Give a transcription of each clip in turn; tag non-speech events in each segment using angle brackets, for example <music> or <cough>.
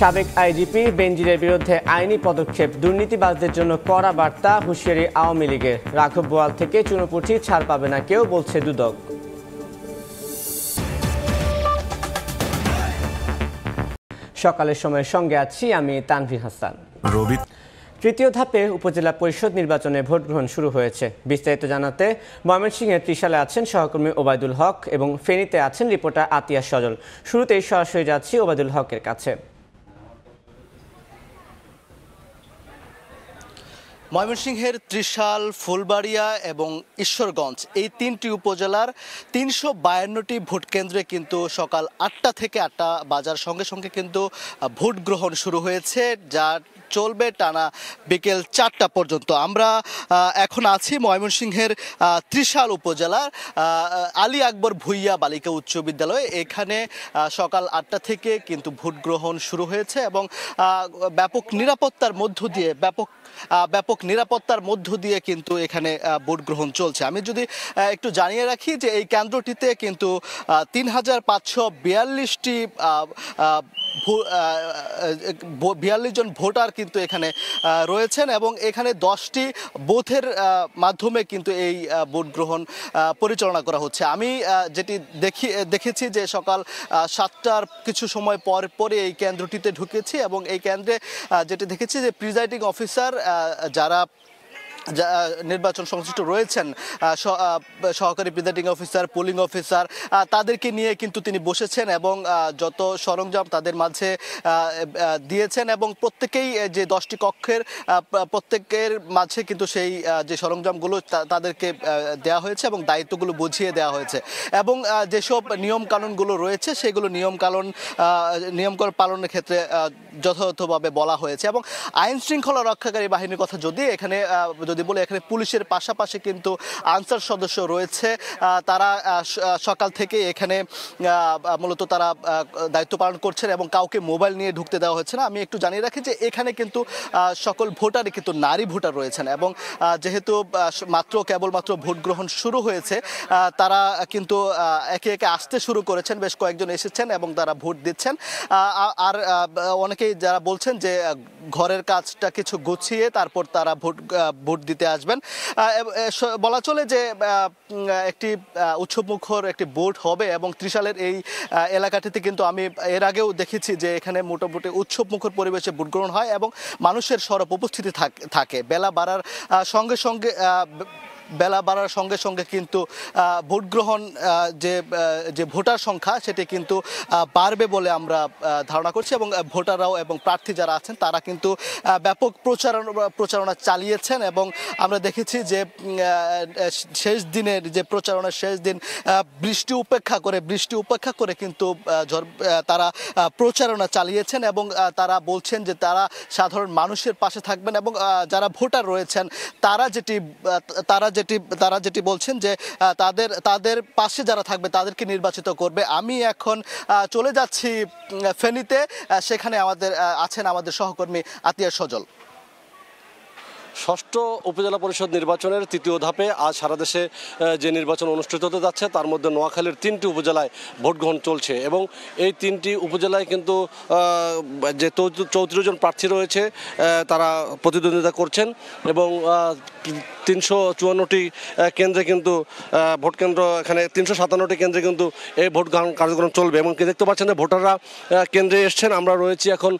সাবেক আইজিপি বেঞ্জিরের বিরুদ্ধে আইনি পদক্ষেপ দুর্নীতিবাজদের জন্য কড়া বার্তা হুঁশিয়ারি আওয়ামী লীগের রাঘব বোয়াল থেকে চুনোপুঠি ছাড় পাবে না কেউ বলছে দুদক সকালের সময়ের সঙ্গে আছি আমি তানভি হাসান রবি তৃতীয় ধাপে উপজেলা পরিষদ নির্বাচনে ভোট গ্রহণ শুরু হয়েছে বিস্তারিত জানাতে ময়মনসিংহের ত্রিশালে আছেন সহকর্মী ওবায়দুল হক এবং ফেনীতে আছেন রিপোর্টার আতিয়া সজল শুরুতেই সরাসরি যাচ্ছি ওবায়দুল হকের কাছে ময়মনসিংহের ত্রিশাল ফুলবাড়িয়া এবং ঈশ্বরগঞ্জ এই তিনটি উপজেলার তিনশো বায়ান্নটি ভোট কেন্দ্রে কিন্তু সকাল আটটা থেকে আটটা বাজার সঙ্গে সঙ্গে কিন্তু ভোট গ্রহণ শুরু হয়েছে যা চলবে টানা বিকেল চারটা পর্যন্ত আমরা এখন আছি ময়মনসিংহের ত্রিশাল উপজেলার আলী আকবর ভুইয়া বালিকা উচ্চ বিদ্যালয়ে এখানে সকাল আটটা থেকে কিন্তু ভোট গ্রহণ শুরু হয়েছে এবং ব্যাপক নিরাপত্তার মধ্য দিয়ে ব্যাপক ব্যাপক নিরাপত্তার মধ্য দিয়ে কিন্তু এখানে ভোট গ্রহণ চলছে আমি যদি একটু জানিয়ে রাখি যে এই কেন্দ্রটিতে কিন্তু তিন হাজার পাঁচশো বিয়াল্লিশটি বিয়াল্লিশ জন ভোটার কিন্তু এখানে রয়েছেন এবং এখানে দশটি বোথের মাধ্যমে কিন্তু এই ভোট গ্রহণ পরিচালনা করা হচ্ছে আমি যেটি দেখি দেখেছি যে সকাল সাতটার কিছু সময় পর পরে এই কেন্দ্রটিতে ঢুকেছি এবং এই কেন্দ্রে যেটি দেখেছি যে প্রিজাইডিং অফিসার যারা নির্বাচন সংশ্লিষ্ট রয়েছেন সহকারী প্রিজাইডিং অফিসার পোলিং অফিসার তাদেরকে নিয়ে কিন্তু তিনি বসেছেন এবং যত সরঞ্জাম তাদের মাঝে দিয়েছেন এবং প্রত্যেকেই যে দশটি কক্ষের প্রত্যেকের মাঝে কিন্তু সেই যে সরঞ্জামগুলো তাদেরকে দেওয়া হয়েছে এবং দায়িত্বগুলো বুঝিয়ে দেওয়া হয়েছে এবং যেসব নিয়মকানুনগুলো রয়েছে সেগুলো নিয়মকানুন নিয়মকানুন পালনের ক্ষেত্রে যথাযথভাবে বলা হয়েছে এবং আইন শৃঙ্খলা রক্ষাকারী বাহিনীর কথা যদি এখানে যদি বলি এখানে পুলিশের পাশাপাশি কিন্তু আনসার সদস্য রয়েছে তারা সকাল থেকে এখানে মূলত তারা দায়িত্ব পালন করছেন এবং কাউকে মোবাইল নিয়ে ঢুকতে দেওয়া হচ্ছে না আমি একটু জানিয়ে রাখি যে এখানে কিন্তু সকল ভোটারই কিন্তু নারী ভোটার রয়েছেন এবং যেহেতু মাত্র কেবলমাত্র ভোট গ্রহণ শুরু হয়েছে তারা কিন্তু একে একে আসতে শুরু করেছেন বেশ কয়েকজন এসেছেন এবং তারা ভোট দিচ্ছেন আর অনেকে অনেকেই যারা বলছেন যে ঘরের কাজটা কিছু গুছিয়ে তারপর তারা ভোট ভোট দিতে আসবেন বলা চলে যে একটি উৎসবমুখর একটি ভোট হবে এবং ত্রিশালের এই এলাকাটিতে কিন্তু আমি এর আগেও দেখেছি যে এখানে মোটামুটি উৎসবমুখর পরিবেশে ভোট গ্রহণ হয় এবং মানুষের সরব উপস্থিতি থাকে বেলা বাড়ার সঙ্গে সঙ্গে বেলা বাড়ার সঙ্গে সঙ্গে কিন্তু ভোট গ্রহণ যে যে ভোটার সংখ্যা সেটি কিন্তু বাড়বে বলে আমরা ধারণা করছি এবং ভোটাররাও এবং প্রার্থী যারা আছেন তারা কিন্তু ব্যাপক প্রচার প্রচারণা চালিয়েছেন এবং আমরা দেখেছি যে শেষ দিনের যে প্রচারণার শেষ দিন বৃষ্টি উপেক্ষা করে বৃষ্টি উপেক্ষা করে কিন্তু তারা প্রচারণা চালিয়েছেন এবং তারা বলছেন যে তারা সাধারণ মানুষের পাশে থাকবেন এবং যারা ভোটার রয়েছেন তারা যেটি তারা যেটি তারা যেটি বলছেন যে তাদের তাদের পাশে যারা থাকবে তাদেরকে নির্বাচিত করবে আমি এখন চলে যাচ্ছি ফেনীতে সেখানে আমাদের আছেন আমাদের সহকর্মী আতিয়া সজল ষষ্ঠ উপজেলা পরিষদ নির্বাচনের তৃতীয় ধাপে আজ সারা দেশে যে নির্বাচন অনুষ্ঠিত হতে যাচ্ছে তার মধ্যে নোয়াখালীর তিনটি উপজেলায় ভোটগ্রহণ চলছে এবং এই তিনটি উপজেলায় কিন্তু যে চৌত্রিশ জন প্রার্থী রয়েছে তারা প্রতিদ্বন্দ্বিতা করছেন এবং তিনশো চুয়ান্নটি কেন্দ্রে কিন্তু ভোট কেন্দ্র এখানে তিনশো সাতান্নটি কেন্দ্রে কিন্তু এই ভোট গ্রহণ কার্যক্রম চলবে এবং দেখতে পাচ্ছেন ভোটাররা কেন্দ্রে এসছেন আমরা রয়েছি এখন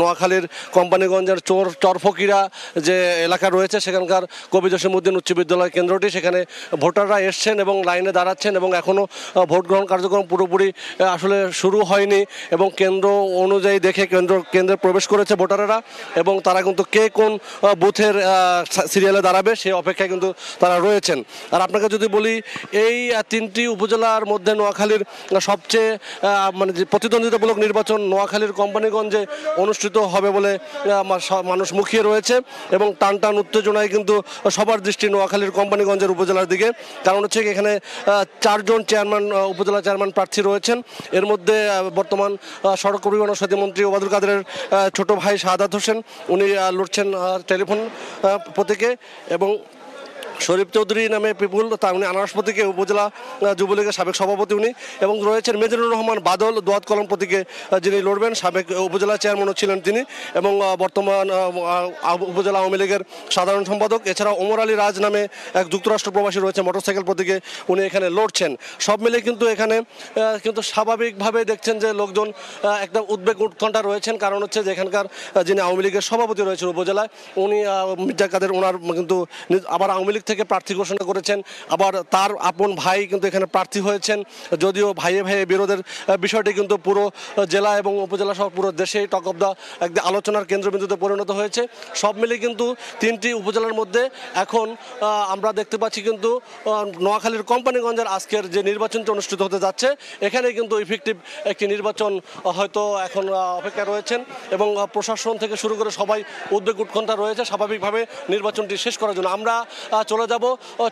নোয়াখালীর কোম্পানিগঞ্জের চোর চরফকিরা যে এলাকা রয়েছে সেখানকার কবি জসিমুদ্দিন উচ্চ বিদ্যালয় কেন্দ্রটি সেখানে ভোটাররা এসছেন এবং লাইনে দাঁড়াচ্ছেন এবং এখনও ভোট গ্রহণ কার্যক্রম পুরোপুরি আসলে শুরু হয়নি এবং কেন্দ্র অনুযায়ী দেখে কেন্দ্র কেন্দ্রে প্রবেশ করেছে ভোটাররা এবং তারা কিন্তু কে কোন বুথের সিরিয়ালে দাঁড়াবে যাবে সে অপেক্ষায় কিন্তু তারা রয়েছেন আর আপনাকে যদি বলি এই তিনটি উপজেলার মধ্যে নোয়াখালীর সবচেয়ে মানে যে প্রতিদ্বন্দ্বিতামূলক নির্বাচন নোয়াখালীর কোম্পানিগঞ্জে অনুষ্ঠিত হবে বলে মানুষ মুখিয়ে রয়েছে এবং টান টান উত্তেজনায় কিন্তু সবার দৃষ্টি নোয়াখালীর কোম্পানিগঞ্জের উপজেলার দিকে কারণ হচ্ছে এখানে চারজন চেয়ারম্যান উপজেলা চেয়ারম্যান প্রার্থী রয়েছেন এর মধ্যে বর্তমান সড়ক পরিবহন সাথী মন্ত্রী ওবাদুল কাদের ছোট ভাই শাহাদ হোসেন উনি লড়ছেন টেলিফোন প্রতীকে É bom. শরীফ চৌধুরী নামে পিপুল তা উনি মানে আনারস প্রতীকে উপজেলা যুবলীগের সাবেক সভাপতি উনি এবং রয়েছেন মেজরুর রহমান বাদল দোয়াত কলম প্রতীকে যিনি লড়বেন সাবেক উপজেলা চেয়ারম্যানও ছিলেন তিনি এবং বর্তমান উপজেলা আওয়ামী লীগের সাধারণ সম্পাদক এছাড়া ওমর আলী রাজ নামে এক যুক্তরাষ্ট্র প্রবাসী রয়েছে মোটরসাইকেল প্রতীকে উনি এখানে লড়ছেন সব মিলে কিন্তু এখানে কিন্তু স্বাভাবিকভাবে দেখছেন যে লোকজন একটা উদ্বেগ উৎকণ্ঠা রয়েছেন কারণ হচ্ছে যে এখানকার যিনি আওয়ামী লীগের সভাপতি রয়েছেন উপজেলায় উনি মির্জা কাদের ওনার কিন্তু আবার আওয়ামী লীগ থেকে প্রার্থী ঘোষণা করেছেন আবার তার আপন ভাই কিন্তু এখানে প্রার্থী হয়েছেন যদিও ভাইয়ে ভাইয়ে বিরোধের বিষয়টি কিন্তু পুরো জেলা এবং উপজেলা সহ পুরো দেশেই টক অব দ্য একদি আলোচনার কেন্দ্রবিন্দুতে পরিণত হয়েছে সব মিলে কিন্তু তিনটি উপজেলার মধ্যে এখন আমরা দেখতে পাচ্ছি কিন্তু নোয়াখালীর কোম্পানিগঞ্জের আজকের যে নির্বাচনটি অনুষ্ঠিত হতে যাচ্ছে এখানে কিন্তু ইফেক্টিভ একটি নির্বাচন হয়তো এখন অপেক্ষা রয়েছেন এবং প্রশাসন থেকে শুরু করে সবাই উদ্বেগ উৎকণ্ঠা রয়েছে স্বাভাবিকভাবে নির্বাচনটি শেষ করার জন্য আমরা চলে আমরা যাব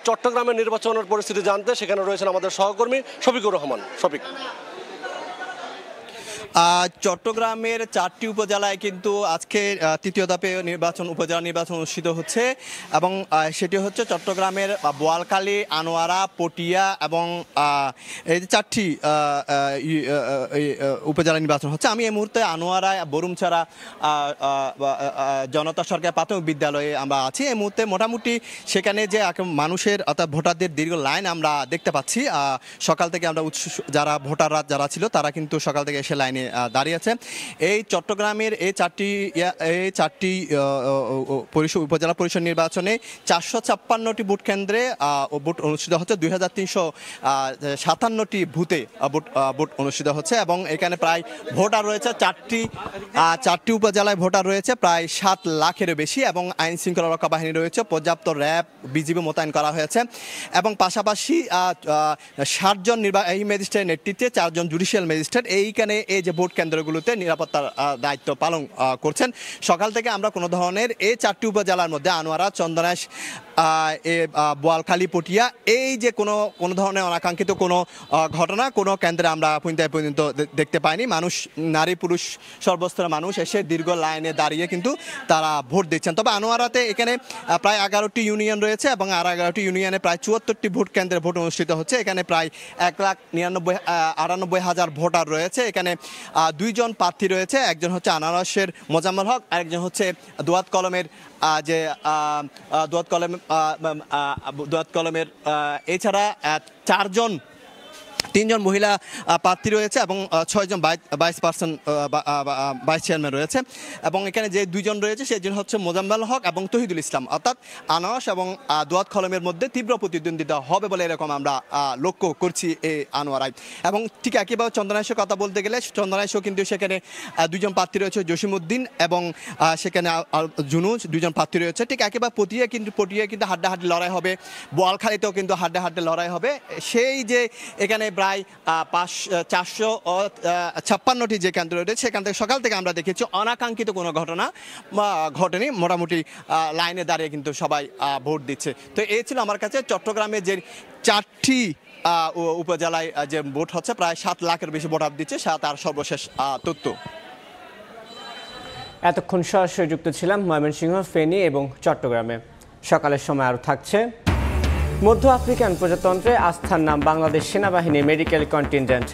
চট্টগ্রামের নির্বাচনের পরিস্থিতি জানতে সেখানে রয়েছেন আমাদের সহকর্মী শফিকুর রহমান শফিক চট্টগ্রামের চারটি উপজেলায় কিন্তু আজকে তৃতীয় ধাপে নির্বাচন উপজেলা নির্বাচন অনুষ্ঠিত হচ্ছে এবং সেটি হচ্ছে চট্টগ্রামের বোয়ালকালী আনোয়ারা পটিয়া এবং এই যে চারটি উপজেলা নির্বাচন হচ্ছে আমি এই মুহূর্তে আনোয়ারায় বরুমছাড়া জনতা সরকার প্রাথমিক বিদ্যালয়ে আমরা আছি এই মুহূর্তে মোটামুটি সেখানে যে মানুষের অর্থাৎ ভোটারদের দীর্ঘ লাইন আমরা দেখতে পাচ্ছি সকাল থেকে আমরা যারা ভোটাররা যারা ছিল তারা কিন্তু সকাল থেকে এসে লাইনে নিয়ে দাঁড়িয়ে আছে এই চট্টগ্রামের এই চারটি এই চারটি পরিষদ উপজেলা পরিষদ নির্বাচনে চারশো ছাপ্পান্নটি ভোট কেন্দ্রে ভোট অনুষ্ঠিত হচ্ছে দুই হাজার তিনশো সাতান্নটি ভূতে ভোট ভোট অনুষ্ঠিত হচ্ছে এবং এখানে প্রায় ভোটার রয়েছে চারটি চারটি উপজেলায় ভোটার রয়েছে প্রায় সাত লাখেরও বেশি এবং আইন শৃঙ্খলা রক্ষা বাহিনী রয়েছে পর্যাপ্ত র্যাব বিজিবি মোতায়েন করা হয়েছে এবং পাশাপাশি ষাটজন নির্বাহী ম্যাজিস্ট্রেট নেতৃত্বে চারজন জুডিশিয়াল ম্যাজিস্ট্রেট এইখানে এই যে ভোট কেন্দ্রগুলোতে নিরাপত্তার দায়িত্ব পালন করছেন সকাল থেকে আমরা কোনো ধরনের এই চারটি উপজেলার মধ্যে আনোয়ারা এ বোয়ালখালী পটিয়া এই যে কোনো কোনো ধরনের অনাকাঙ্ক্ষিত কোনো ঘটনা কোনো কেন্দ্রে আমরা পর্যন্ত দেখতে পাইনি মানুষ নারী পুরুষ সর্বস্তর মানুষ এসে দীর্ঘ লাইনে দাঁড়িয়ে কিন্তু তারা ভোট দিচ্ছেন তবে আনোয়ারাতে এখানে প্রায় এগারোটি ইউনিয়ন রয়েছে এবং আর এগারোটি ইউনিয়নে প্রায় চুয়াত্তরটি ভোট কেন্দ্রে ভোট অনুষ্ঠিত হচ্ছে এখানে প্রায় এক লাখ নিরানব্বই আটানব্বই হাজার ভোটার রয়েছে এখানে দুইজন প্রার্থী রয়েছে একজন হচ্ছে আনারসের মোজাম্মল হক আরেকজন হচ্ছে দোয়াত কলমের যে দোয়াত কলম দোয়াত কলমের এছাড়া চারজন তিনজন মহিলা প্রার্থী রয়েছে এবং ছয়জন বাইশ পার্সন ভাইস চেয়ারম্যান রয়েছে এবং এখানে যে দুজন রয়েছে সেজন হচ্ছে মোজাম্মেল হক এবং তহিদুল ইসলাম অর্থাৎ আনাস এবং দোয়াত খলমের মধ্যে তীব্র প্রতিদ্বন্দ্বিতা হবে বলে এরকম আমরা লক্ষ্য করছি এই আনোয়ারায় এবং ঠিক একইভাবে চন্দনায়সের কথা বলতে গেলে চন্দনায়সও কিন্তু সেখানে দুজন প্রার্থী রয়েছে উদ্দিন এবং সেখানে জুনুজ দুজন প্রার্থী রয়েছে ঠিক একেবারে পটিয়ে কিন্তু পটিয়ে কিন্তু হাড্ডাহাড্ডি লড়াই হবে বোয়ালখালিতেও কিন্তু হাড্ডাহাড্ডি লড়াই হবে সেই যে এখানে প্রায় পাঁচ চারশো ছাপ্পান্নটি যে কেন্দ্র রয়েছে সেখান থেকে সকাল থেকে আমরা দেখেছি অনাকাঙ্ক্ষিত কোনো ঘটনা ঘটেনি মোটামুটি লাইনে দাঁড়িয়ে কিন্তু সবাই ভোট দিচ্ছে তো এই ছিল আমার কাছে চট্টগ্রামে যে চারটি উপজেলায় যে ভোট হচ্ছে প্রায় সাত লাখের বেশি ভোট আপ দিচ্ছে সাত আর সর্বশেষ তথ্য এতক্ষণ সরাসরি যুক্ত ছিলাম ময়মনসিংহ ফেনী এবং চট্টগ্রামে সকালের সময় আরও থাকছে মধ্য আফ্রিকান প্রজাতন্ত্রে আস্থার নাম বাংলাদেশ সেনাবাহিনী মেডিকেল কন্টিনজেন্ট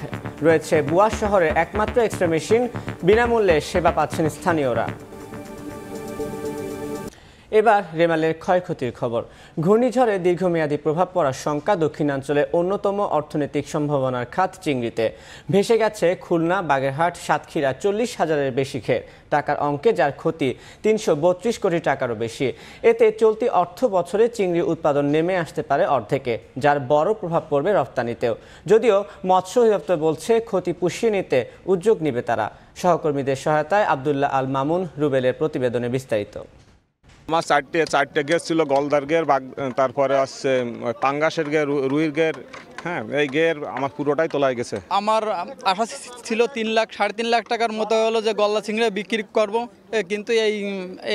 রয়েছে বুয়া শহরের একমাত্র এক্সরে মেশিন বিনামূল্যে সেবা পাচ্ছেন স্থানীয়রা এবার রেমালের ক্ষয়ক্ষতির খবর ঘূর্ণিঝড়ে দীর্ঘমেয়াদী প্রভাব পড়ার শঙ্কা দক্ষিণাঞ্চলে অন্যতম অর্থনৈতিক সম্ভাবনার খাত চিংড়িতে ভেসে গেছে খুলনা বাগেরহাট সাতক্ষীরা চল্লিশ হাজারের বেশি ক্ষেত টাকার অঙ্কে যার ক্ষতি তিনশো কোটি টাকারও বেশি এতে চলতি অর্থ বছরে চিংড়ি উৎপাদন নেমে আসতে পারে অর্ধেকে যার বড় প্রভাব পড়বে রপ্তানিতেও যদিও মৎস্য অধিদপ্তর বলছে ক্ষতি পুষিয়ে নিতে উদ্যোগ নেবে তারা সহকর্মীদের সহায়তায় আবদুল্লাহ আল মামুন রুবেলের প্রতিবেদনে বিস্তারিত আমার চারটে চারটে গের ছিল গলদার গের তারপরে আসছে পাঙ্গাসের গের রুইর গের হ্যাঁ এই গের আমার পুরোটাই হয়ে গেছে আমার আশা ছিল তিন লাখ সাড়ে তিন লাখ টাকার মতো হলো যে গলদা চিংড়ি বিক্রি করবো কিন্তু এই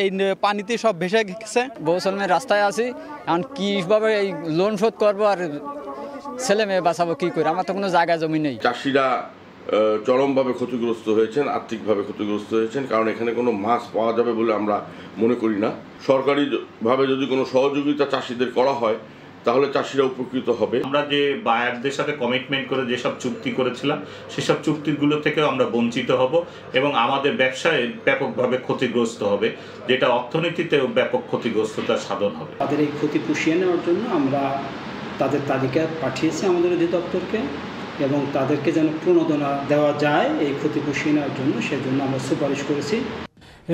এই পানিতে সব ভেসে গেছে বৌসলমের রাস্তায় আছি এখন কীভাবে এই লোন শোধ করবো আর ছেলে মেয়ে বাঁচাবো কী করে আমার তো কোনো জায়গা জমি নেই চাষিরা চরমভাবে ক্ষতিগ্রস্ত হয়েছেন আর্থিকভাবে ক্ষতিগ্রস্ত হয়েছেন কারণ এখানে কোনো মাছ পাওয়া যাবে বলে আমরা মনে করি না সরকারিভাবে যদি কোনো সহযোগিতা চাষিদের করা হয় তাহলে চাষিরা উপকৃত হবে আমরা যে বায়ারদের সাথে কমিটমেন্ট করে যেসব চুক্তি করেছিলাম সেসব চুক্তিগুলো থেকে আমরা বঞ্চিত হব এবং আমাদের ব্যবসায় ব্যাপকভাবে ক্ষতিগ্রস্ত হবে যেটা অর্থনীতিতেও ব্যাপক ক্ষতিগ্রস্ততা সাধন হবে তাদের এই ক্ষতি পুষিয়ে নেওয়ার জন্য আমরা তাদের তালিকা পাঠিয়েছি আমাদের অধিদপ্তরকে এবং তাদেরকে যেন প্রণোদনা দেওয়া যায় এই ক্ষতি পুষিয়ে নেওয়ার জন্য সেজন্য আমরা সুপারিশ করেছি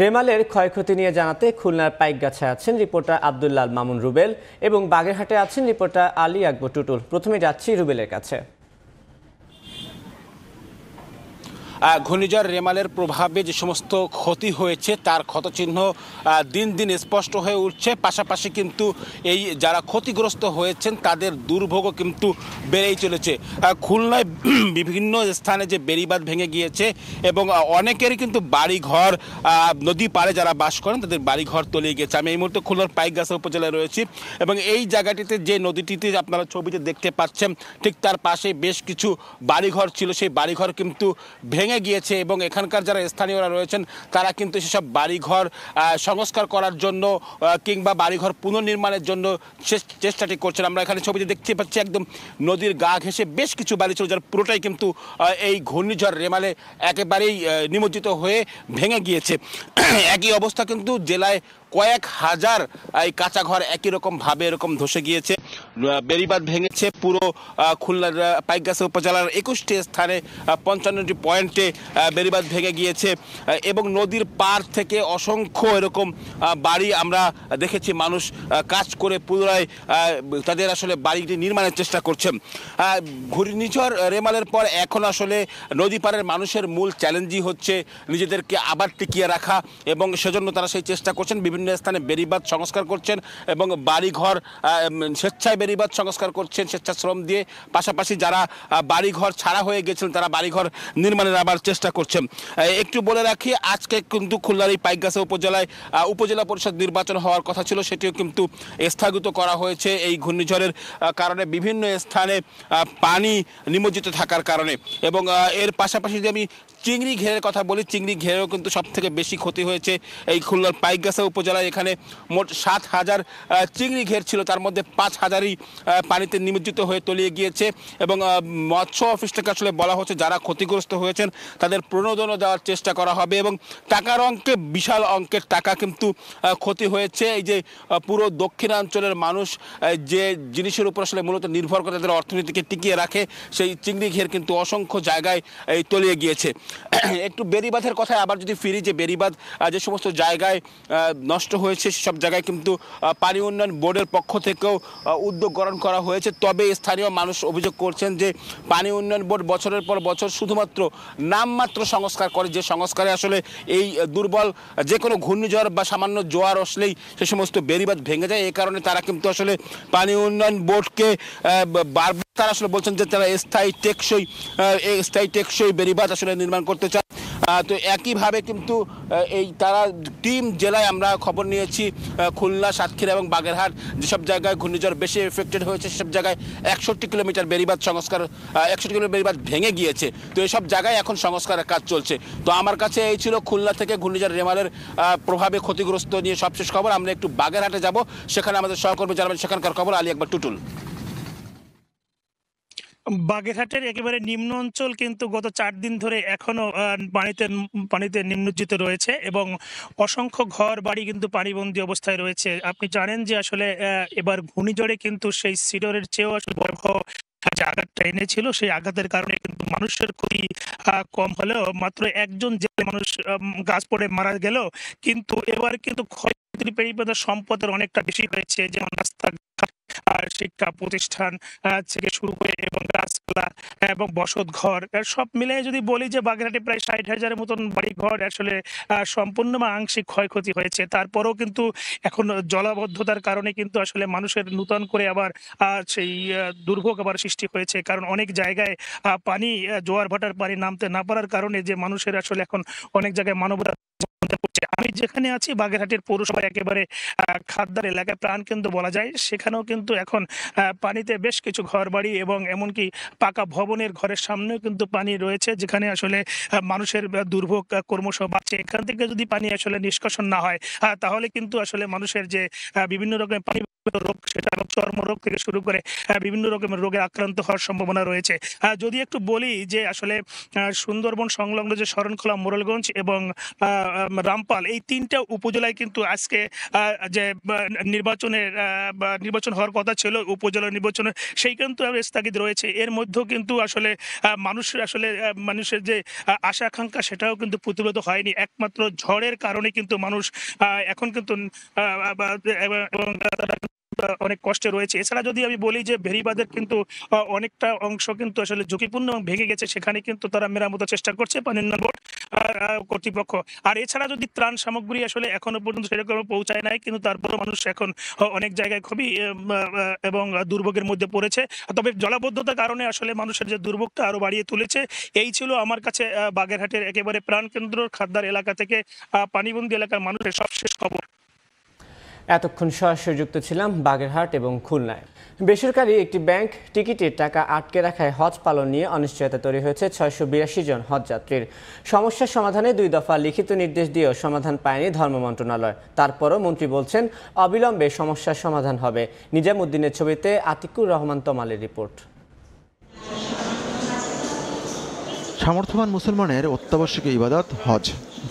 রেমালের ক্ষয়ক্ষতি নিয়ে জানাতে খুলনার পাইকগাছে আছেন রিপোর্টার আবদুল্লাল মামুন রুবেল এবং বাগেরহাটে আছেন রিপোর্টার আলী আকবর টুটুল প্রথমে যাচ্ছি রুবেলের কাছে ঘূর্ণিঝড় রেমালের প্রভাবে যে সমস্ত ক্ষতি হয়েছে তার ক্ষতচিহ্ন দিন দিন স্পষ্ট হয়ে উঠছে পাশাপাশি কিন্তু এই যারা ক্ষতিগ্রস্ত হয়েছেন তাদের দুর্ভোগও কিন্তু বেড়েই চলেছে খুলনায় <clears throat> বিভিন্ন স্থানে যে বেড়িবাদ ভেঙে গিয়েছে এবং অনেকেরই কিন্তু বাড়িঘর নদী পাড়ে যারা বাস করেন তাদের বাড়িঘর তলিয়ে গেছে আমি এই মুহূর্তে খুলনার পাইকগাছা উপজেলায় রয়েছি এবং এই জায়গাটিতে যে নদীটিতে আপনারা ছবিতে দেখতে পাচ্ছেন ঠিক তার পাশে বেশ কিছু বাড়িঘর ছিল সেই বাড়িঘর কিন্তু ভেঙে ভেঙে গিয়েছে এবং এখানকার যারা স্থানীয়রা রয়েছেন তারা কিন্তু সেসব বাড়িঘর সংস্কার করার জন্য কিংবা বাড়িঘর পুনর্নির্মাণের জন্য চেষ্টাটি করছেন আমরা এখানে ছবিতে দেখতে পাচ্ছি একদম নদীর গা ঘেসে বেশ কিছু বাড়ি ছিল যার পুরোটাই কিন্তু এই ঘূর্ণিঝড় রেমালে একেবারেই নিমজ্জিত হয়ে ভেঙে গিয়েছে <clears throat> একই অবস্থা কিন্তু জেলায় কয়েক হাজার এই ঘর একই রকমভাবে এরকম ধসে গিয়েছে বেড়িবাদ ভেঙেছে পুরো খুলনার পাইকগাছা উপজেলার একুশটি স্থানে পঞ্চান্নটি পয়েন্টে বেড়িবাদ ভেঙে গিয়েছে এবং নদীর পার থেকে অসংখ্য এরকম বাড়ি আমরা দেখেছি মানুষ কাজ করে পুনরায় তাদের আসলে বাড়িটি নির্মাণের চেষ্টা করছেন ঘূর্ণিঝড় রেমালের পর এখন আসলে নদী পারের মানুষের মূল চ্যালেঞ্জই হচ্ছে নিজেদেরকে আবার টিকিয়ে রাখা এবং সেজন্য তারা সেই চেষ্টা করছেন বিভিন্ন বিভিন্ন স্থানে বেরিবাদ সংস্কার করছেন এবং বাড়িঘর স্বেচ্ছায় বেরিবাদ সংস্কার করছেন স্বেচ্ছাশ্রম দিয়ে পাশাপাশি যারা বাড়িঘর ছাড়া হয়ে গেছেন তারা বাড়িঘর নির্মাণের আবার চেষ্টা করছেন একটু বলে রাখি আজকে কিন্তু খুলনার এই পাইকগাছা উপজেলায় উপজেলা পরিষদ নির্বাচন হওয়ার কথা ছিল সেটিও কিন্তু স্থগিত করা হয়েছে এই ঘূর্ণিঝড়ের কারণে বিভিন্ন স্থানে পানি নিমজ্জিত থাকার কারণে এবং এর পাশাপাশি যদি আমি চিংড়ি ঘেরের কথা বলি চিংড়ি ঘেরেও কিন্তু সবথেকে বেশি ক্ষতি হয়েছে এই খুলনার পাইকগাছা উপজেলা উপজেলায় এখানে মোট সাত হাজার চিংড়ি ঘের ছিল তার মধ্যে পাঁচ হাজারই পানিতে নিমজ্জিত হয়ে তলিয়ে গিয়েছে এবং মৎস্য অফিস থেকে আসলে বলা হচ্ছে যারা ক্ষতিগ্রস্ত হয়েছেন তাদের প্রণোদনও দেওয়ার চেষ্টা করা হবে এবং টাকার অঙ্কে বিশাল অঙ্কের টাকা কিন্তু ক্ষতি হয়েছে এই যে পুরো দক্ষিণাঞ্চলের মানুষ যে জিনিসের উপর আসলে মূলত নির্ভর করে তাদের অর্থনীতিকে টিকিয়ে রাখে সেই চিংড়ি ঘের কিন্তু অসংখ্য জায়গায় এই তলিয়ে গিয়েছে <clears throat> একটু বেরিবাঁধের কথায় আবার যদি ফিরি যে বেরিবাঁধ যে সমস্ত জায়গায় নষ্ট হয়েছে সব জায়গায় কিন্তু পানি উন্নয়ন বোর্ডের পক্ষ থেকেও উদ্যোগ গ্রহণ করা হয়েছে তবে স্থানীয় মানুষ অভিযোগ করছেন যে পানি উন্নয়ন বোর্ড বছরের পর বছর শুধুমাত্র নামমাত্র সংস্কার করে যে সংস্কারে আসলে এই দুর্বল যে কোনো ঘূর্ণিঝড় বা সামান্য জোয়ার আসলেই সে সমস্ত বেরিবাদ ভেঙে যায় এ কারণে তারা কিন্তু আসলে পানি উন্নয়ন বোর্ডকে বারবার তারা আসলে বলছেন যে তারা স্থায়ী টেকসই স্থায়ী টেকসই বেরিবাদ আসলে নির্মাণ করতে চায় তো একইভাবে কিন্তু এই তারা টিম জেলায় আমরা খবর নিয়েছি খুলনা সাতক্ষীরা এবং বাগেরহাট যেসব জায়গায় ঘূর্ণিঝড় বেশি এফেক্টেড হয়েছে সেসব জায়গায় একষট্টি কিলোমিটার বেরিবাদ সংস্কার একষট্টি কিলোমিটার বেরিবাদ ভেঙে গিয়েছে তো এসব জায়গায় এখন সংস্কারের কাজ চলছে তো আমার কাছে এই ছিল খুলনা থেকে ঘূর্ণিঝড় রেমালের প্রভাবে ক্ষতিগ্রস্ত নিয়ে সবশেষ খবর আমরা একটু বাগেরহাটে যাব সেখানে আমাদের সহকর্মী জানাবেন সেখানকার খবর আলী একবার টুটুল বাগেরহাটের একেবারে নিম্ন অঞ্চল কিন্তু গত চার দিন ধরে এখনও পানিতে পানিতে নিম্নজ্জিত রয়েছে এবং অসংখ্য ঘর বাড়ি কিন্তু পানিবন্দী অবস্থায় রয়েছে আপনি জানেন যে আসলে এবার ঘূর্ণিঝড়ে কিন্তু সেই সিডরের চেয়েও আসলে বর্ঘ যে আঘাতটা এনেছিল সেই আঘাতের কারণে কিন্তু মানুষের ক্ষতি কম হলেও মাত্র একজন যে মানুষ গাছ পড়ে মারা গেল কিন্তু এবার কিন্তু ক্ষয়ক্ষতির পরিমাণ সম্পদের অনেকটা বেশি হয়েছে যেমন রাস্তাঘাট শিক্ষা প্রতিষ্ঠান থেকে শুরু করে এবং গাছপালা এবং বসত ঘর সব মিলে যদি বলি যে বাগেরহাটে প্রায় ষাট হাজারের মতন বাড়ি ঘর আসলে সম্পূর্ণ বা আংশিক ক্ষয়ক্ষতি হয়েছে তারপরেও কিন্তু এখন জলাবদ্ধতার কারণে কিন্তু আসলে মানুষের নূতন করে আবার সেই দুর্ভোগ আবার সৃষ্টি হয়েছে কারণ অনেক জায়গায় পানি জোয়ার ভাটার পানি নামতে না পারার কারণে যে মানুষের আসলে এখন অনেক জায়গায় মানবতা মধ্যে পড়ছে আমি যেখানে আছি বাগেরহাটের পৌরসভা একেবারে খাদ্দার এলাকায় প্রাণকেন্দ্র বলা যায় সেখানেও কিন্তু এখন পানিতে বেশ কিছু ঘরবাড়ি এবং এমনকি পাকা ভবনের ঘরের সামনেও কিন্তু পানি রয়েছে যেখানে আসলে মানুষের দুর্ভোগ কর্মসহ বাড়ছে এখান থেকে যদি পানি আসলে নিষ্কাশন না হয় তাহলে কিন্তু আসলে মানুষের যে বিভিন্ন রকমের পানি রোগ সেটা রোগ চর্মরোগ থেকে শুরু করে বিভিন্ন রকমের রোগে আক্রান্ত হওয়ার সম্ভাবনা রয়েছে যদি একটু বলি যে আসলে সুন্দরবন সংলগ্ন যে শরণখোলা মোরলগঞ্জ এবং রামপাল এই তিনটা উপজেলায় কিন্তু আজকে যে নির্বাচনের নির্বাচন হওয়ার কথা ছিল উপজেলা নির্বাচনের সেই কিন্তু স্থগিত রয়েছে এর মধ্যেও কিন্তু আসলে মানুষের আসলে মানুষের যে আশা আকাঙ্ক্ষা সেটাও কিন্তু প্রতিরোধ হয়নি একমাত্র ঝড়ের কারণে কিন্তু মানুষ এখন কিন্তু এবং অনেক কষ্টে রয়েছে এছাড়া যদি আমি বলি যে ভেরিবাদের কিন্তু অনেকটা অংশ কিন্তু আসলে ঝুঁকিপূর্ণ এবং ভেঙে গেছে সেখানে কিন্তু তারা মেরামত চেষ্টা করছে বোর্ড কর্তৃপক্ষ আর এছাড়া যদি ত্রাণ সামগ্রী আসলে এখনো পর্যন্ত সেরকম পৌঁছায় নাই কিন্তু তারপরে মানুষ এখন অনেক জায়গায় খুবই এবং দুর্ভোগের মধ্যে পড়েছে তবে জলাবদ্ধতার কারণে আসলে মানুষের যে দুর্ভোগটা আরো বাড়িয়ে তুলেছে এই ছিল আমার কাছে বাগেরহাটের একেবারে প্রাণকেন্দ্র খাদ্যার এলাকা থেকে পানিবন্দী এলাকার মানুষের সবশেষ খবর এতক্ষণ সরাসরি যুক্ত ছিলাম বাগেরহাট এবং খুলনায় বেসরকারি একটি ব্যাংক টিকিটের টাকা আটকে রাখায় হজ পালন নিয়ে অনিশ্চয়তা তৈরি হয়েছে ছয়শো বিরাশি জন হজযাত্রীর সমস্যা সমাধানে দুই দফা লিখিত নির্দেশ দিয়েও সমাধান পায়নি ধর্ম মন্ত্রণালয় তারপরও মন্ত্রী বলছেন অবিলম্বে সমস্যার সমাধান হবে নিজামুদ্দিনের ছবিতে আতিকুর রহমান তমালের রিপোর্ট সামর্থ্যবান মুসলমানের অত্যাবশ্যকীয় ইবাদত হজ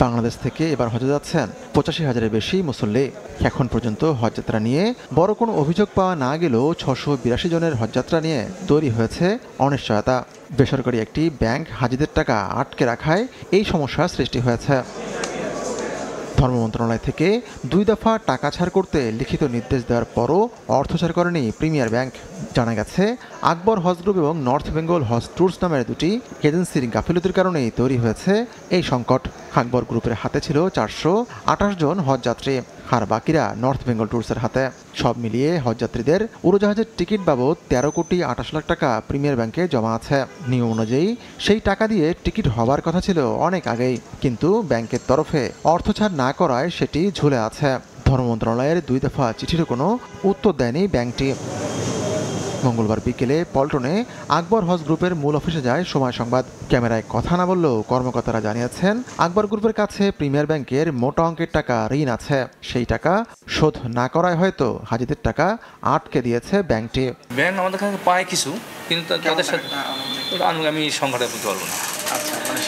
বাংলাদেশ থেকে এবার হজে যাচ্ছেন পঁচাশি হাজারের বেশি মুসল্লি এখন পর্যন্ত হজযাত্রা নিয়ে বড় কোনো অভিযোগ পাওয়া না গেলেও ছশো বিরাশি জনের হজযাত্রা নিয়ে তৈরি হয়েছে অনিশ্চয়তা বেসরকারি একটি ব্যাংক হাজিদের টাকা আটকে রাখায় এই সমস্যা সৃষ্টি হয়েছে ধর্ম মন্ত্রণালয় থেকে দুই দফা টাকা ছাড় করতে লিখিত নির্দেশ দেওয়ার পরও অর্থ ছাড় করেনি প্রিমিয়ার ব্যাংক জানা গেছে আকবর হজ গ্রুপ এবং নর্থ বেঙ্গল হজ ট্যুরস নামের দুটি এজেন্সির গাফিলতির কারণেই তৈরি হয়েছে এই সংকট আকবর গ্রুপের হাতে ছিল চারশো আঠাশ জন হজ যাত্রী আর বাকিরা নর্থ বেঙ্গল ট্যুরসের হাতে সব মিলিয়ে হজযাত্রীদের উড়োজাহাজের টিকিট বাবদ তেরো কোটি আঠাশ লাখ টাকা প্রিমিয়ার ব্যাংকে জমা আছে নিয়ম অনুযায়ী সেই টাকা দিয়ে টিকিট হবার কথা ছিল অনেক আগেই কিন্তু ব্যাংকের তরফে অর্থ ছাড় না করায় সেটি ঝুলে আছে ধর্ম মন্ত্রণালয়ের দুই দফা চিঠির কোনো উত্তর দেয়নি ব্যাংকটি মঙ্গলবার বিকেলে পল্টনে আকবর হজ গ্রুপের মূল অফিসে যায় সময় সংবাদ ক্যামেরায় কথা না বললেও কর্মকর্তারা জানিয়েছেন আকবর গ্রুপের কাছে প্রিমিয়ার ব্যাংকের মোটা অঙ্কের টাকা ঋণ আছে সেই টাকা শোধ না করায় হয়তো হাজিদের টাকা আটকে দিয়েছে ব্যাংকটি ব্যাংক আমাদের কাছে পায় কিছু কিন্তু তাদের সাথে আমি সংখ্যাটা বলতে পারবো না আচ্ছা, মানে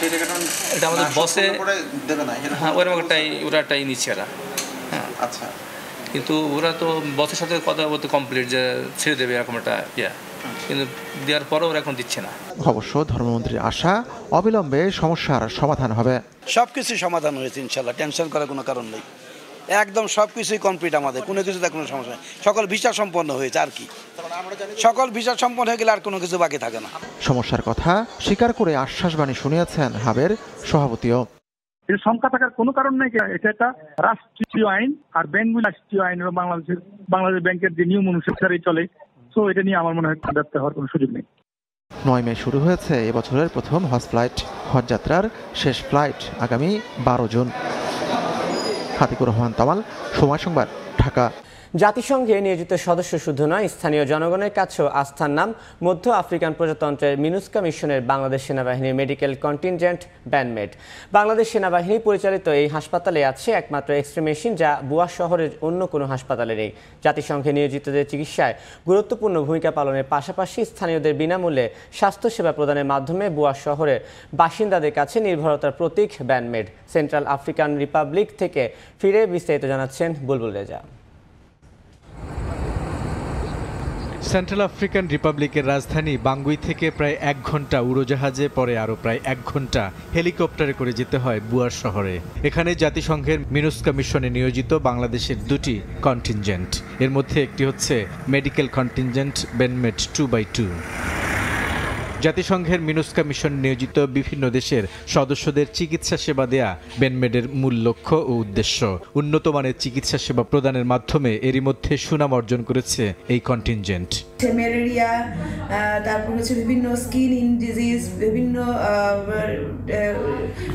এটা আমাদের বসে হ্যাঁ ওরকম একটাই ওরা একটাই নিচ্ছে এরা হ্যাঁ আচ্ছা কিন্তু ওরা তো বসের সাথে কথা বলতে কমপ্লিট যে ছেড়ে দেবে এরকম একটা ইয়া কিন্তু দেওয়ার পরও ওরা এখন দিচ্ছে না অবশ্য ধর্মমন্ত্রীর আশা অবিলম্বে সমস্যার সমাধান হবে সব কিছু সমাধান হয়েছে ইনশাল্লাহ টেনশন করার কোনো কারণ নেই একদম সব কিছুই কমপ্লিট আমাদের কোনো কিছুতে কোনো সমস্যা নেই সকল ভিসা সম্পন্ন হয়েছে আর কি সকল ভিসা সম্পন্ন হয়ে গেলে আর কোনো কিছু বাকি থাকে না সমস্যার কথা স্বীকার করে আশ্বাসবাণী শুনিয়েছেন হাবের সভাপতিও এই শঙ্কা থাকার কোনো কারণ নেই এটা একটা রাষ্ট্রীয় আইন আর ব্যাংকগুলি রাষ্ট্রীয় আইন বাংলাদেশের বাংলাদেশ ব্যাংকের যে নিয়ম অনুসারে চলে তো এটা নিয়ে আমার মনে হয় ব্যর্থ হওয়ার কোনো সুযোগ নেই নয় মে শুরু হয়েছে এবছরের প্রথম হজ ফ্লাইট হজযাত্রার শেষ ফ্লাইট আগামী বারো জুন হাতিকুর রহমান তামাল সময় সংবাদ ঢাকা জাতিসংঘে নিয়োজিত সদস্য শুধু নয় স্থানীয় জনগণের কাছেও আস্থার নাম মধ্য আফ্রিকান প্রজাতন্ত্রের মিনুস্কা মিশনের বাংলাদেশ সেনাবাহিনীর মেডিকেল কন্টিনজেন্ট ব্যানমেড বাংলাদেশ সেনাবাহিনী পরিচালিত এই হাসপাতালে আছে একমাত্র এক্সরে মেশিন যা বুয়া শহরের অন্য কোনো হাসপাতালে নেই জাতিসংঘে নিয়োজিতদের চিকিৎসায় গুরুত্বপূর্ণ ভূমিকা পালনের পাশাপাশি স্থানীয়দের বিনামূল্যে স্বাস্থ্যসেবা প্রদানের মাধ্যমে বুয়া শহরের বাসিন্দাদের কাছে নির্ভরতার প্রতীক ব্যানমেড সেন্ট্রাল আফ্রিকান রিপাবলিক থেকে ফিরে বিস্তারিত জানাচ্ছেন বুলবুল রেজা সেন্ট্রাল আফ্রিকান রিপাবলিকের রাজধানী বাঙ্গুই থেকে প্রায় এক ঘন্টা উড়োজাহাজে পরে আরও প্রায় এক ঘন্টা হেলিকপ্টারে করে যেতে হয় বুয়ার শহরে এখানে জাতিসংঘের মিনুস্কা মিশনে নিয়োজিত বাংলাদেশের দুটি কন্টিনজেন্ট এর মধ্যে একটি হচ্ছে medical contingent Banmed two by two জাতিসংঘের মিনুস্কা মিশন নিয়োজিত বিভিন্ন দেশের সদস্যদের চিকিৎসা সেবা দেয়া বেনমেডের মূল লক্ষ্য ও উদ্দেশ্য উন্নত মানের চিকিৎসা সেবা প্রদানের মাধ্যমে এরই মধ্যে সুনাম অর্জন করেছে এই কন্টিনজেন্ট ম্যালেরিয়া তারপর হচ্ছে বিভিন্ন স্কিন ইন ডিজিজ বিভিন্ন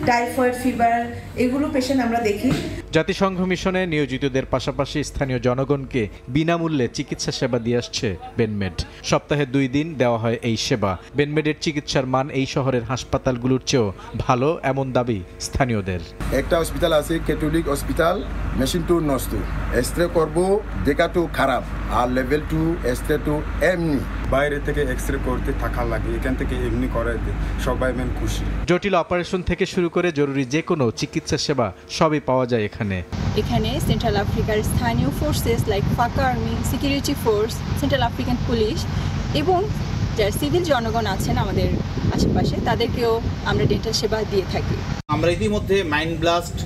টাইফয়েড ফিভার এগুলো পেশেন্ট আমরা দেখি জাতিসংঘ মিশনে নিয়োজিতদের পাশাপাশি স্থানীয় জনগণকে বিনামূল্যে চিকিৎসা সেবা দিয়ে আসছে বেনমেড সপ্তাহে দুই দিন দেওয়া হয় এই সেবা বেন হ্যান্ডমেডের চিকিৎসার মান এই শহরের হাসপাতালগুলোর চেয়েও ভালো এমন দাবি স্থানীয়দের একটা হসপিটাল আছে ক্যাথলিক হসপিটাল মেশিন টু নষ্ট এক্সরে করব দেখা তো খারাপ আর লেভেল টু এক্সরে টু এমনি বাইরে থেকে এক্সরে করতে থাকা লাগে এখান থেকে এমনি করা সবাই মেন খুশি জটিল অপারেশন থেকে শুরু করে জরুরি যে কোনো চিকিৎসা সেবা সবই পাওয়া যায় এখানে এখানে সেন্ট্রাল আফ্রিকার স্থানীয় forces like FACA army security force central African police এবং যারা সিভিল জনগণ আছেন আমাদের আশেপাশে তাদেরকেও আমরা ডেন্টাল সেবা দিয়ে থাকি আমরা ইতিমধ্যে মাইন্ড ব্লাস্ট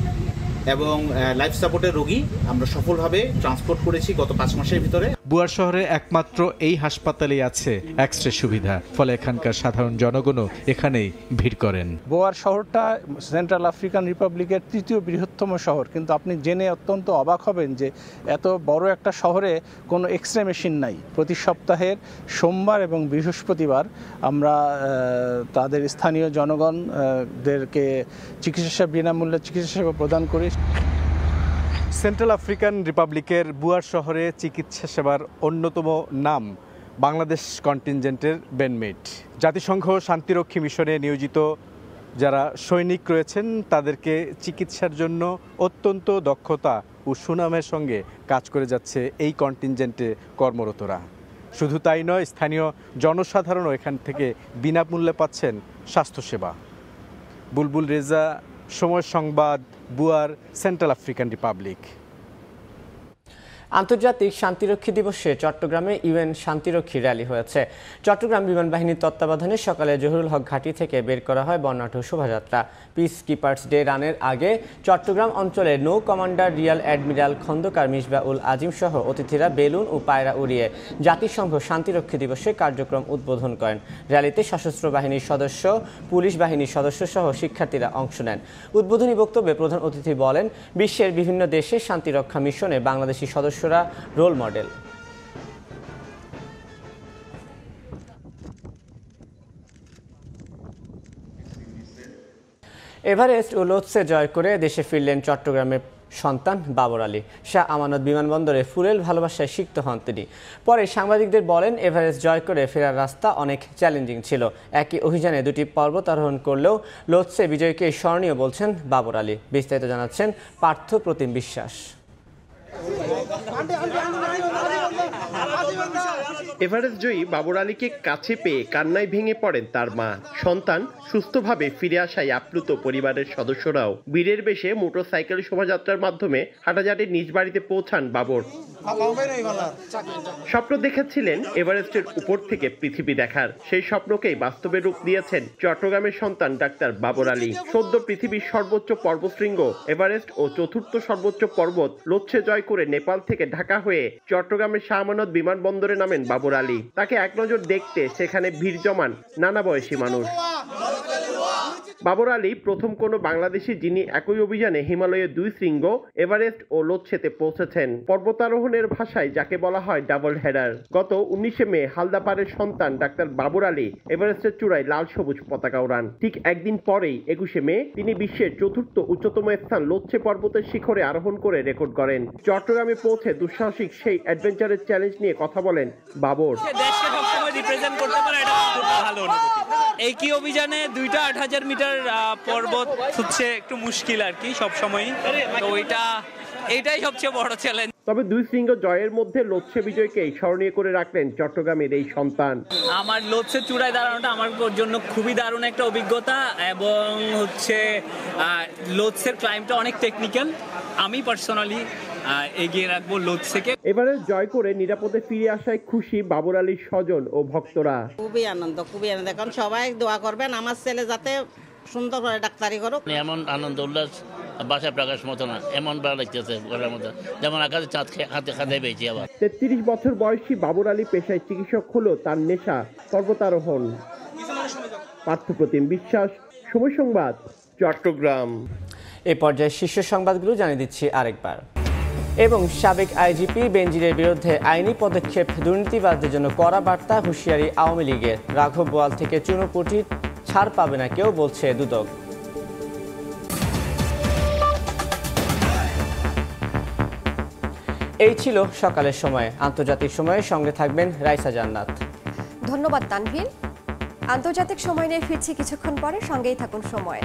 এবং লাইফ সাপোর্টের রোগী আমরা সফলভাবে ট্রান্সপোর্ট করেছি গত পাঁচ মাসের ভিতরে বুয়ার শহরে একমাত্র এই হাসপাতালেই আছে এক্সরে রে সুবিধা ফলে এখানকার সাধারণ জনগণও এখানেই ভিড় করেন বোয়ার শহরটা সেন্ট্রাল আফ্রিকান রিপাবলিকের তৃতীয় বৃহত্তম শহর কিন্তু আপনি জেনে অত্যন্ত অবাক হবেন যে এত বড় একটা শহরে কোনো এক্স রে মেশিন নাই প্রতি সপ্তাহের সোমবার এবং বৃহস্পতিবার আমরা তাদের স্থানীয় জনগণদেরকে চিকিৎসা বিনামূল্যে চিকিৎসা সেবা প্রদান করি সেন্ট্রাল আফ্রিকান রিপাবলিকের বুয়ার শহরে চিকিৎসা সেবার অন্যতম নাম বাংলাদেশ কন্টিনজেন্টের বেনমেট জাতিসংঘ শান্তিরক্ষী মিশনে নিয়োজিত যারা সৈনিক রয়েছেন তাদেরকে চিকিৎসার জন্য অত্যন্ত দক্ষতা ও সুনামের সঙ্গে কাজ করে যাচ্ছে এই কন্টিনজেন্টে কর্মরতরা শুধু তাই নয় স্থানীয় জনসাধারণও এখান থেকে বিনামূল্যে পাচ্ছেন স্বাস্থ্যসেবা বুলবুল রেজা সময় সংবাদ Boer, Central African Republic. আন্তর্জাতিক শান্তিরক্ষী দিবসে চট্টগ্রামে ইউএন শান্তিরক্ষী র্যালি হয়েছে চট্টগ্রাম বিমান বাহিনীর তত্ত্বাবধানে সকালে জহুরুল হক ঘাঁটি থেকে বের করা হয় বর্ণাঢ্য শোভাযাত্রা পিস কিপার্স ডে রানের আগে চট্টগ্রাম অঞ্চলে নৌ commander rear admiral Khondokar Misba ul Azim সহ অতিথিরা বেলুন ও পায়রা উড়িয়ে জাতিসংঘ শান্তিরক্ষী দিবসে কার্যক্রম উদ্বোধন করেন র্যালিতে সশস্ত্র বাহিনীর সদস্য পুলিশ বাহিনীর সদস্য সহ শিক্ষার্থীরা অংশ নেন উদ্বোধনী বক্তব্যে প্রধান অতিথি বলেন বিশ্বের বিভিন্ন দেশে শান্তিরক্ষা মিশনে বাংলাদেশি সদস্য সদস্যরা রোল মডেল এভারেস্ট ও লোৎসে জয় করে দেশে ফিরলেন চট্টগ্রামের সন্তান বাবর আলী শাহ আমানত বিমানবন্দরে ফুলেল ভালোবাসায় সিক্ত হন তিনি পরে সাংবাদিকদের বলেন এভারেস্ট জয় করে ফেরার রাস্তা অনেক চ্যালেঞ্জিং ছিল একই অভিযানে দুটি পর্বতারোহণ করলেও লোৎসে বিজয়কে স্মরণীয় বলছেন বাবর আলী বিস্তারিত জানাচ্ছেন পার্থ প্রতিম বিশ্বাস ஆண்டு ஆண்டு ஆண்டு এভারেস্ট জয়ী বাবর আলীকে কাছে পেয়ে কান্নায় ভেঙে পড়েন তার মা সন্তান সুস্থভাবে ফিরে আসায় আপ্লুত পরিবারের সদস্যরাও বীরের বেশে মোটরসাইকেল শোভাযাত্রার মাধ্যমে হাঁটাজারে নিজ বাড়িতে পৌঁছান বাবর স্বপ্ন দেখেছিলেন এভারেস্টের উপর থেকে পৃথিবী দেখার সেই স্বপ্নকেই বাস্তবে রূপ দিয়েছেন চট্টগ্রামের সন্তান ডাক্তার বাবর আলী সদ্য পৃথিবীর সর্বোচ্চ পর্বশৃঙ্গ এভারেস্ট ও চতুর্থ সর্বোচ্চ পর্বত লোচ্ছে জয় করে নেপাল থেকে ঢাকা হয়ে চট্টগ্রামের শাহমানত বিমানবন্দরে নামেন বাবর ওপর আলী তাকে এক নজর দেখতে সেখানে ভিড় জমান নানা বয়সী মানুষ বাবর আলী প্রথম কোনো বাংলাদেশি যিনি একই অভিযানে হিমালয়ের দুই শৃঙ্গ এভারেস্ট ও লোচ্ছেতে পৌঁছেছেন পর্বতারোহণের ভাষায় যাকে বলা হয় ডাবল হেডার গত উনিশে মে হালদাপাড়ের সন্তান ডাক্তার বাবর আলী এভারেস্টের চূড়ায় লাল সবুজ পতাকা উড়ান ঠিক একদিন পরেই একুশে মে তিনি বিশ্বের চতুর্থ উচ্চতম স্থান লোচ্ছে পর্বতের শিখরে আরোহণ করে রেকর্ড করেন চট্টগ্রামে পৌঁছে দুঃসাহসিক সেই অ্যাডভেঞ্চারের চ্যালেঞ্জ নিয়ে কথা বলেন বাবর এই কি অভিযানে দুইটা আট হাজার মিটার কিলোমিটার পর্বত হচ্ছে একটু মুশকিল আর কি সবসময়ই তো এটা এটাই সবচেয়ে বড় চ্যালেঞ্জ তবে দুই শৃঙ্গ জয়ের মধ্যে লোচ্ছে বিজয়কে স্মরণীয় করে রাখলেন চট্টগ্রামের এই সন্তান আমার লোচ্ছে চূড়ায় দাঁড়ানোটা আমার জন্য খুবই দারুণ একটা অভিজ্ঞতা এবং হচ্ছে লোৎসের ক্লাইম্বটা অনেক টেকনিক্যাল আমি পার্সোনালি এগিয়ে রাখবো লোৎসেকে এবারে জয় করে নিরাপদে ফিরে আসায় খুশি বাবুর আলীর স্বজন ও ভক্তরা খুবই আনন্দ খুবই আনন্দ কারণ সবাই দোয়া করবেন আমার ছেলে যাতে সুন্দর করে ডাক্তারি করুক মানে এমন আনন্দ উল্লাস বাসায় প্রকাশ মতো না এমন ভালো লাগতেছে যেমন আকাশে হাতে খাতে পেয়েছি আবার তেত্রিশ বছর বয়সী বাবর আলী পেশায় চিকিৎসক তার নেশা পর্বতারোহণ পার্থপ্রতিম বিশ্বাস সময় সংবাদ চট্টগ্রাম এ পর্যায়ে শীর্ষ সংবাদগুলো জানিয়ে দিচ্ছি আরেকবার এবং সাবেক আইজিপি বেঞ্জিরের বিরুদ্ধে আইনি পদক্ষেপ দুর্নীতিবাদদের জন্য কড়া বার্তা হুঁশিয়ারি আওয়ামী লীগের রাঘব বোয়াল থেকে চুনোপুটি ছাড় পাবে না কেউ বলছে দুদক এই ছিল সকালের সময় আন্তর্জাতিক সময়ে সঙ্গে থাকবেন রাইসা জান্নাত ধন্যবাদ তানভীর আন্তর্জাতিক সময় নিয়ে ফিরছি কিছুক্ষণ পরে সঙ্গেই থাকুন সময়